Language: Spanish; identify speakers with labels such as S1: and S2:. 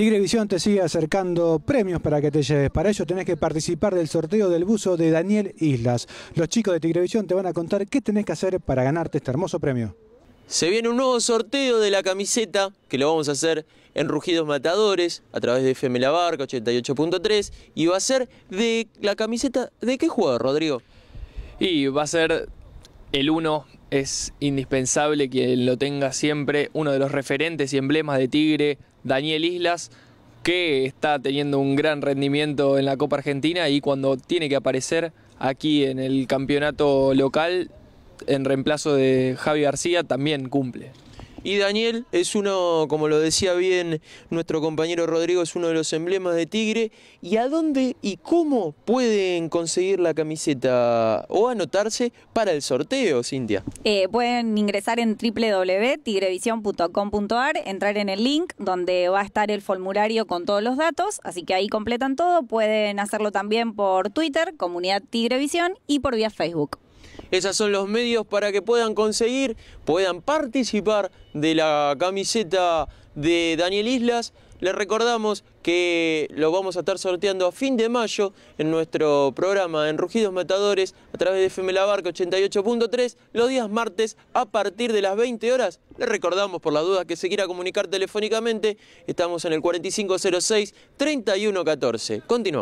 S1: Tigrevisión te sigue acercando premios para que te lleves. Para ello tenés que participar del sorteo del buzo de Daniel Islas. Los chicos de Tigrevisión te van a contar qué tenés que hacer para ganarte este hermoso premio.
S2: Se viene un nuevo sorteo de la camiseta que lo vamos a hacer en Rugidos Matadores a través de FM La Barca 88.3 y va a ser de la camiseta de qué jugador, Rodrigo? Y va a ser el uno es
S1: indispensable que lo tenga siempre uno de los referentes y emblemas de Tigre, Daniel Islas, que está teniendo un gran rendimiento en la Copa Argentina y cuando tiene que aparecer aquí en el campeonato local en reemplazo de Javi García también cumple.
S2: Y Daniel es uno, como lo decía bien nuestro compañero Rodrigo, es uno de los emblemas de Tigre. ¿Y a dónde y cómo pueden conseguir la camiseta o anotarse para el sorteo, Cintia?
S3: Eh, pueden ingresar en www.tigrevisión.com.ar, entrar en el link donde va a estar el formulario con todos los datos, así que ahí completan todo. Pueden hacerlo también por Twitter, Comunidad Tigrevisión, y por vía Facebook.
S2: Esos son los medios para que puedan conseguir, puedan participar de la camiseta de Daniel Islas. Les recordamos que lo vamos a estar sorteando a fin de mayo en nuestro programa en Rugidos Matadores a través de FM La Barca 88.3 los días martes a partir de las 20 horas. Les recordamos por la duda que se quiera comunicar telefónicamente, estamos en el 4506-3114. Continúo.